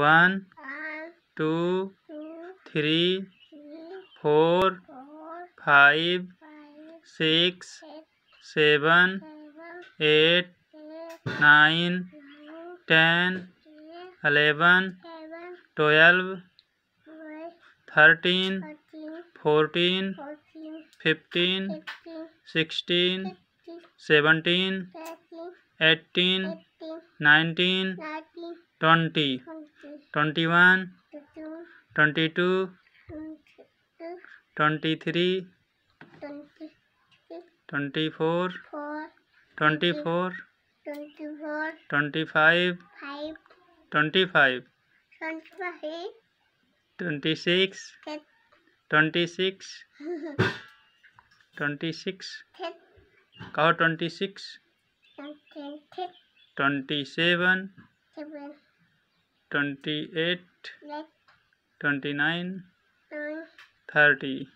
one two three four five six seven eight nine ten eleven twelve thirteen fourteen fifteen sixteen seventeen eighteen nineteen twenty twenty one twenty two twenty three twenty four twenty four twenty five twenty five twenty six twenty six twenty six कहो twenty six twenty seven 28 29 30